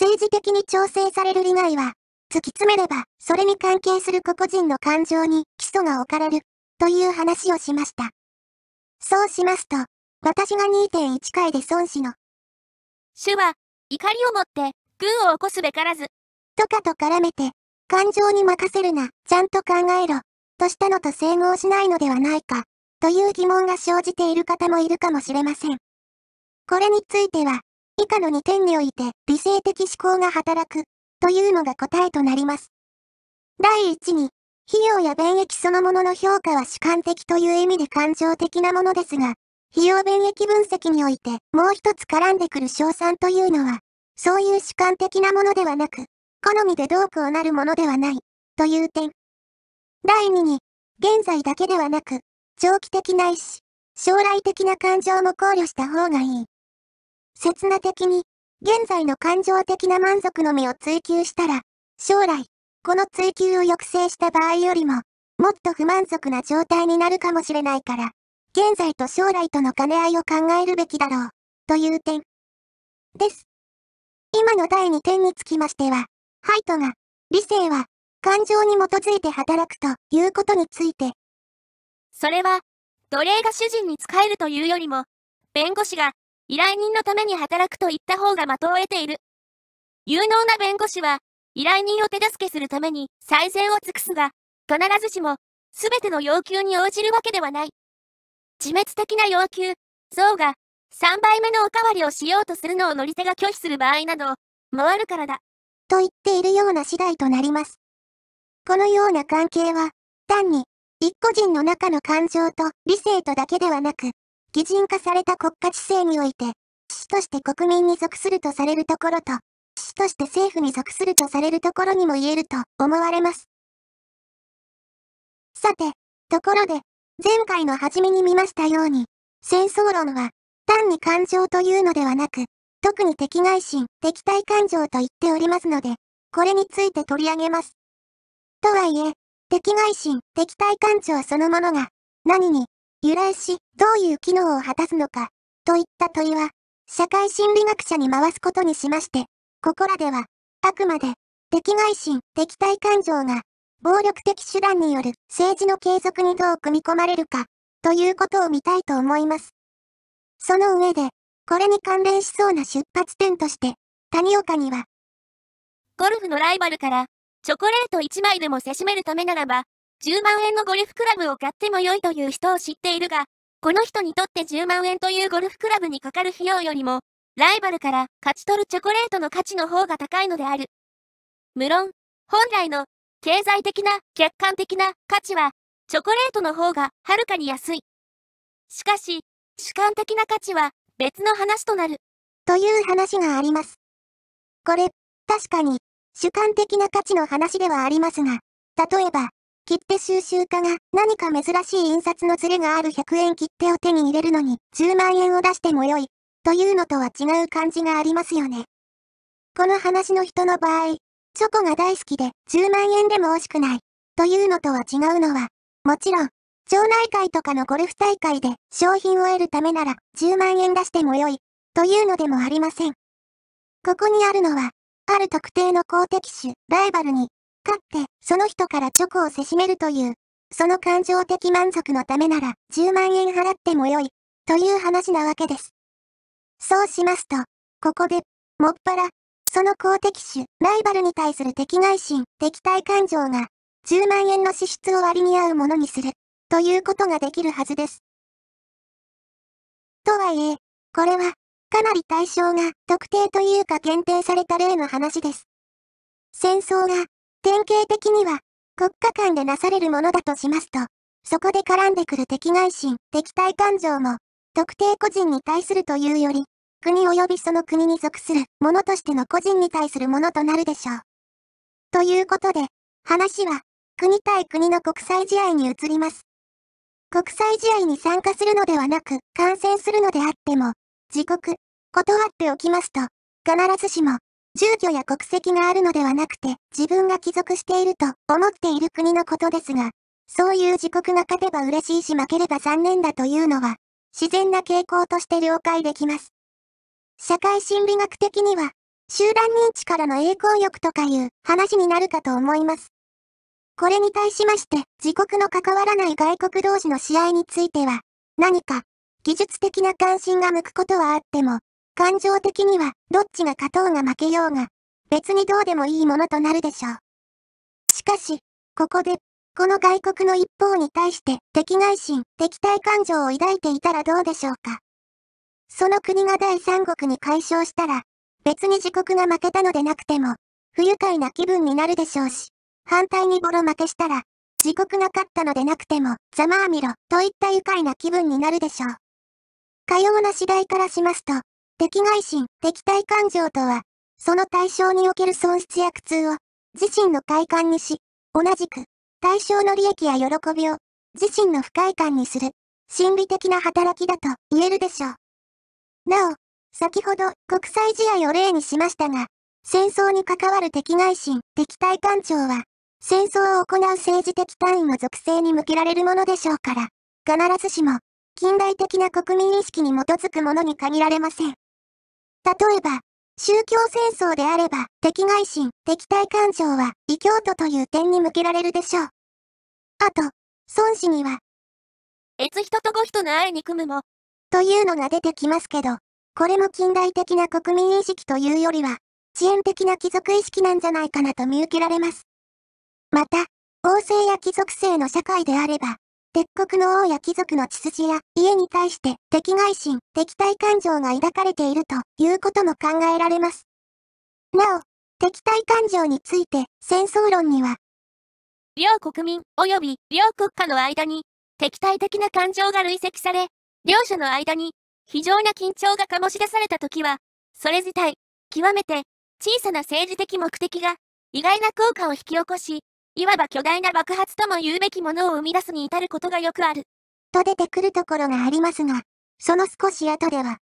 政治的に調整される利害は、突き詰めれば、それに関係する個々人の感情に基礎が置かれる、という話をしました。そうしますと、私が2.1回で孫子の、主は、怒りをもって、軍を起こすべからず、とかと絡めて、感情に任せるな、ちゃんと考えろ、としたのと整合しないのではないか、という疑問が生じている方もいるかもしれません。これについては、以下の2点において理性的思考が働くというのが答えとなります。第1に、費用や便益そのものの評価は主観的という意味で感情的なものですが、費用便益分析においてもう一つ絡んでくる賞賛というのは、そういう主観的なものではなく、好みでどうこうなるものではない、という点。第2に、現在だけではなく、長期的ないし、将来的な感情も考慮した方がいい、刹那的に、現在の感情的な満足のみを追求したら、将来、この追求を抑制した場合よりも、もっと不満足な状態になるかもしれないから、現在と将来との兼ね合いを考えるべきだろう、という点。です。今の第2点につきましては、ハイトが、理性は、感情に基づいて働くということについて。それは、奴隷が主人に仕えるというよりも、弁護士が依頼人のために働くと言った方が的を得ている。有能な弁護士は、依頼人を手助けするために最善を尽くすが、必ずしも、すべての要求に応じるわけではない。自滅的な要求、像が、3倍目のおかわりをしようとするのを乗り手が拒否する場合など、もあるからだ。と言っているような次第となります。このような関係は、単に、一個人の中の感情と理性とだけではなく、擬人化された国家知性において、死として国民に属するとされるところと、死として政府に属するとされるところにも言えると思われます。さて、ところで、前回の初めに見ましたように、戦争論は、単に感情というのではなく、特に敵外心、敵対感情と言っておりますので、これについて取り上げます。とはいえ、敵外心、敵対感情そのものが、何に、由来し、どういう機能を果たすのか、といった問いは、社会心理学者に回すことにしまして、ここらでは、あくまで、敵外心、敵対感情が、暴力的手段による政治の継続にどう組み込まれるか、ということを見たいと思います。その上で、これに関連しそうな出発点として、谷岡には、ゴルフのライバルから、チョコレート1枚でもせしめるためならば、10万円のゴルフクラブを買っても良いという人を知っているが、この人にとって10万円というゴルフクラブにかかる費用よりも、ライバルから勝ち取るチョコレートの価値の方が高いのである。無論、本来の経済的な客観的な価値は、チョコレートの方がはるかに安い。しかし、主観的な価値は別の話となる。という話があります。これ、確かに、主観的な価値の話ではありますが、例えば、切手収集家が何か珍しい印刷のズレがある100円切手を手に入れるのに10万円を出してもよいというのとは違う感じがありますよね。この話の人の場合、チョコが大好きで10万円でも惜しくないというのとは違うのは、もちろん、町内会とかのゴルフ大会で商品を得るためなら10万円出してもよいというのでもありません。ここにあるのは、ある特定の公的種、ライバルに勝って、その人からチョコをせしめるという、その感情的満足のためなら、10万円払ってもよい、という話なわけです。そうしますと、ここで、もっぱら、その公敵種、ライバルに対する敵外心、敵対感情が、10万円の支出を割に合うものにする、ということができるはずです。とはいえ、これは、かなり対象が特定というか限定された例の話です。戦争が典型的には、国家間でなされるものだとしますと、そこで絡んでくる敵外心、敵対感情も、特定個人に対するというより、国及びその国に属するものとしての個人に対するものとなるでしょう。ということで、話は、国対国の国際試合に移ります。国際試合に参加するのではなく、観戦するのであっても、自国、断っておきますと、必ずしも、住居や国籍があるのではなくて、自分が帰属していると思っている国のことですが、そういう自国が勝てば嬉しいし負ければ残念だというのは、自然な傾向として了解できます。社会心理学的には、集団認知からの栄光欲とかいう話になるかと思います。これに対しまして、自国の関わらない外国同士の試合については、何か、技術的な関心が向くことはあっても、感情的には、どっちが勝とうが負けようが、別にどうでもいいものとなるでしょう。しかし、ここで、この外国の一方に対して敵外心、敵対感情を抱いていたらどうでしょうか。その国が第三国に解消したら、別に自国が負けたのでなくても、不愉快な気分になるでしょうし、反対にボロ負けしたら、自国が勝ったのでなくても、ざまあみろ、といった愉快な気分になるでしょう。かような次第からしますと、敵外心、敵対感情とは、その対象における損失や苦痛を、自身の快感にし、同じく、対象の利益や喜びを、自身の不快感にする、心理的な働きだと言えるでしょう。なお、先ほど国際試合を例にしましたが、戦争に関わる敵外心、敵対感情は、戦争を行う政治的単位の属性に向けられるものでしょうから、必ずしも、近代的な国民意識に基づくものに限られません。例えば、宗教戦争であれば、敵外心、敵対感情は、異教徒という点に向けられるでしょう。あと、孫子には、越人と語人の愛に組むも、というのが出てきますけど、これも近代的な国民意識というよりは、遅延的な貴族意識なんじゃないかなと見受けられます。また、王政や貴族性の社会であれば、別国の王や貴族の血筋や家に対して敵外心、敵対感情が抱かれているということも考えられます。なお、敵対感情について戦争論には、両国民及び両国家の間に敵対的な感情が累積され、両者の間に非常な緊張が醸し出された時は、それ自体、極めて小さな政治的目的が意外な効果を引き起こし、いわば巨大な爆発とも言うべきものを生み出すに至ることがよくある。と出てくるところがありますが、その少し後では、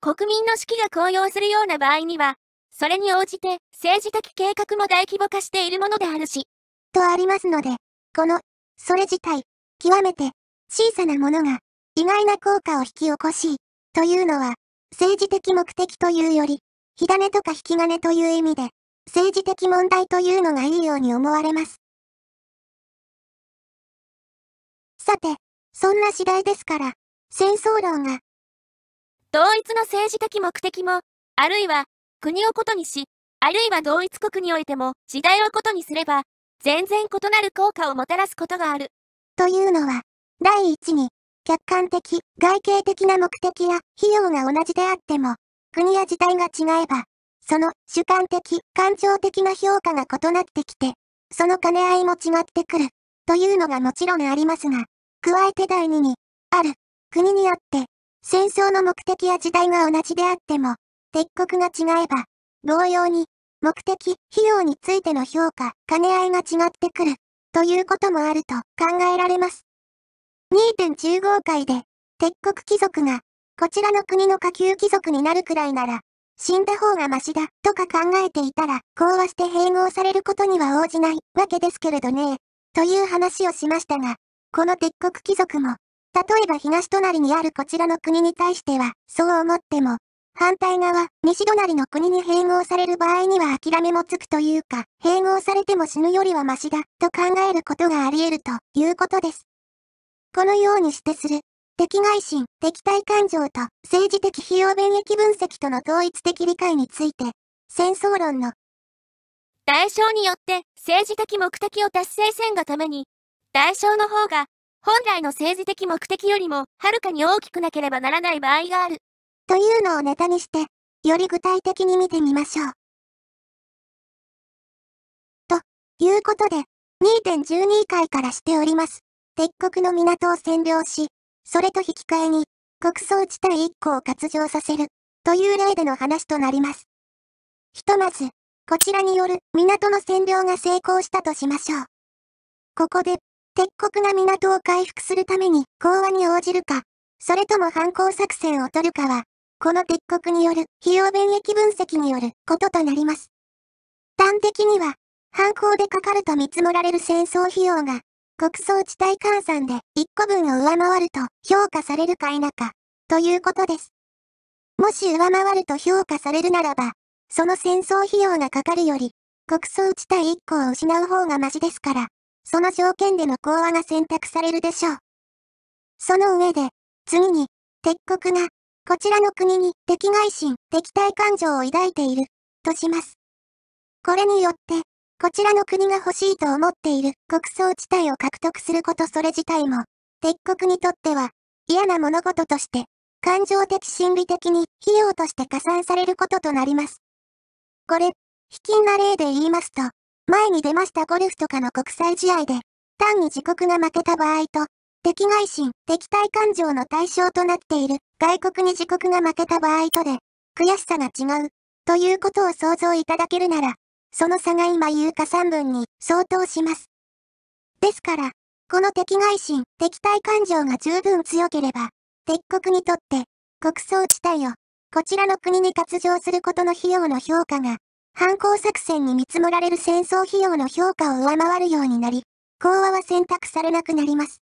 国民の士気が高揚するような場合には、それに応じて政治的計画も大規模化しているものであるし。とありますので、この、それ自体、極めて、小さなものが、意外な効果を引き起こし、というのは、政治的目的というより、火種とか引き金という意味で、政治的問題というのがいいように思われます。さて、そんな次第ですから、戦争論が、同一の政治的目的も、あるいは、国を異にし、あるいは同一国においても、時代を異にすれば、全然異なる効果をもたらすことがある。というのは、第一に、客観的、外形的な目的や費用が同じであっても、国や時代が違えば、その主観的、感情的な評価が異なってきて、その兼ね合いも違ってくる、というのがもちろんありますが、加えて第2に、ある、国によって、戦争の目的や時代が同じであっても、敵国が違えば、同様に、目的、費用についての評価、兼ね合いが違ってくる、ということもあると考えられます。2 1 5回で、敵国貴族が、こちらの国の下級貴族になるくらいなら、死んだ方がマシだ、とか考えていたら、講和して併合されることには応じないわけですけれどね。という話をしましたが、この敵国貴族も、例えば東隣にあるこちらの国に対しては、そう思っても、反対側、西隣の国に併合される場合には諦めもつくというか、併合されても死ぬよりはマシだ、と考えることがあり得るということです。このようにしてする敵外心、敵対感情と政治的費用便益分析との統一的理解について、戦争論の代償によって政治的目的を達成せんがために、代償の方が本来の政治的目的よりもはるかに大きくなければならない場合がある。というのをネタにして、より具体的に見てみましょう。ということで、2.12回からしております。敵国の港を占領し、それと引き換えに、国葬地帯1個を割上させる、という例での話となります。ひとまず、こちらによる港の占領が成功したとしましょう。ここで、敵国が港を回復するために講和に応じるか、それとも反抗作戦を取るかは、この敵国による費用便益分析によることとなります。端的には、犯行でかかると見積もられる戦争費用が、穀倉地帯換算で1個分を上回ると評価されるか否か、ということです。もし上回ると評価されるならば、その戦争費用がかかるより、穀倉地帯1個を失う方がマシですから、その条件での講和が選択されるでしょう。その上で、次に、敵国が、こちらの国に敵外心、敵対感情を抱いている、とします。これによって、こちらの国が欲しいと思っている国葬地帯を獲得することそれ自体も、敵国にとっては嫌な物事として、感情的心理的に費用として加算されることとなります。これ、卑近な例で言いますと、前に出ましたゴルフとかの国際試合で、単に自国が負けた場合と、敵外心、敵対感情の対象となっている外国に自国が負けた場合とで、悔しさが違う、ということを想像いただけるなら、その差が今言うか3分に相当します。ですから、この敵外心、敵対感情が十分強ければ、敵国にとって、国葬地帯を、こちらの国に割譲することの費用の評価が、反抗作戦に見積もられる戦争費用の評価を上回るようになり、講和は選択されなくなります。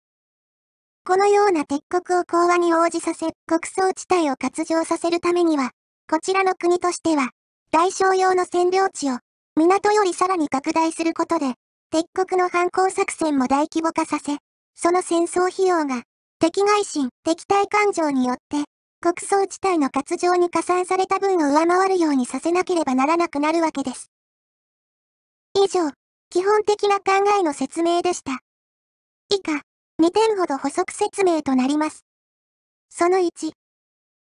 このような敵国を講和に応じさせ、国葬地帯を割譲させるためには、こちらの国としては、大小用の占領地を港よりさらに拡大することで、敵国の反抗作戦も大規模化させ、その戦争費用が、敵外心、敵対感情によって、国葬地帯の活動に加算された分を上回るようにさせなければならなくなるわけです。以上、基本的な考えの説明でした。以下、2点ほど補足説明となります。その1、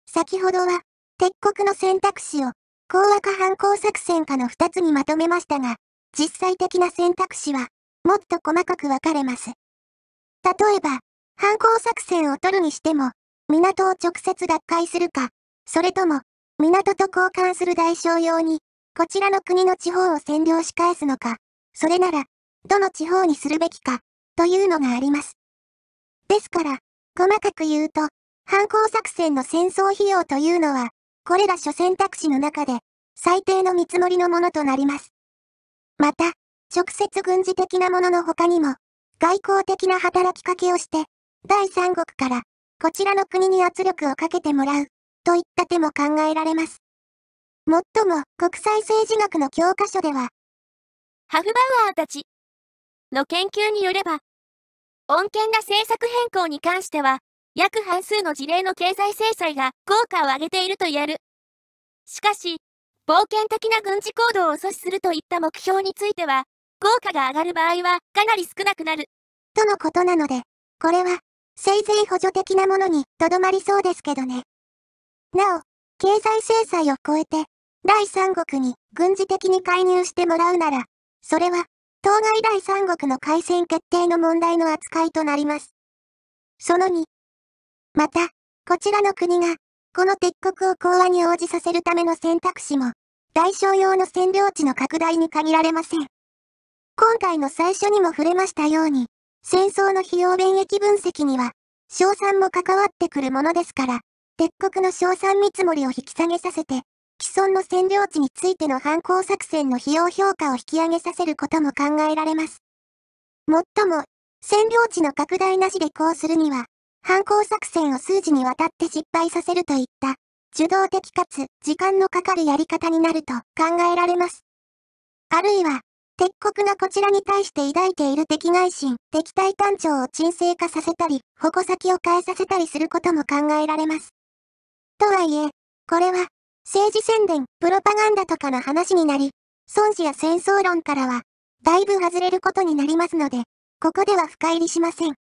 先ほどは、敵国の選択肢を、講和か反抗作戦かの2つにまとめましたが、実際的な選択肢は、もっと細かく分かれます。例えば、反抗作戦を取るにしても、港を直接奪回するか、それとも、港と交換する代償用に、こちらの国の地方を占領し返すのか、それなら、どの地方にするべきか、というのがあります。ですから、細かく言うと、反抗作戦の戦争費用というのは、これら諸選択肢の中で、最低の見積もりのものとなります。また、直接軍事的なものの他にも、外交的な働きかけをして、第三国から、こちらの国に圧力をかけてもらう、といった手も考えられます。もっとも、国際政治学の教科書では、ハフバウアーたちの研究によれば、穏健な政策変更に関しては、約半数の事例の経済制裁が効果を上げていると言える。しかし、冒険的な軍事行動を阻止するといった目標については、効果が上がる場合はかなり少なくなる。とのことなので、これは、せいぜい補助的なものにとどまりそうですけどね。なお、経済制裁を超えて、第三国に軍事的に介入してもらうなら、それは、当該第三国の改戦決定の問題の扱いとなります。その2、また、こちらの国が、この敵国を講和に応じさせるための選択肢も、大償用の占領地の拡大に限られません。今回の最初にも触れましたように、戦争の費用便益分析には、賞賛も関わってくるものですから、敵国の賞賛見積もりを引き下げさせて、既存の占領地についての反抗作戦の費用評価を引き上げさせることも考えられます。もっとも、占領地の拡大なしでこうするには、犯行作戦を数字にわたって失敗させるといった、受動的かつ時間のかかるやり方になると考えられます。あるいは、敵国がこちらに対して抱いている敵外心、敵対艦長を沈静化させたり、矛先を変えさせたりすることも考えられます。とはいえ、これは、政治宣伝、プロパガンダとかの話になり、孫子や戦争論からは、だいぶ外れることになりますので、ここでは深入りしません。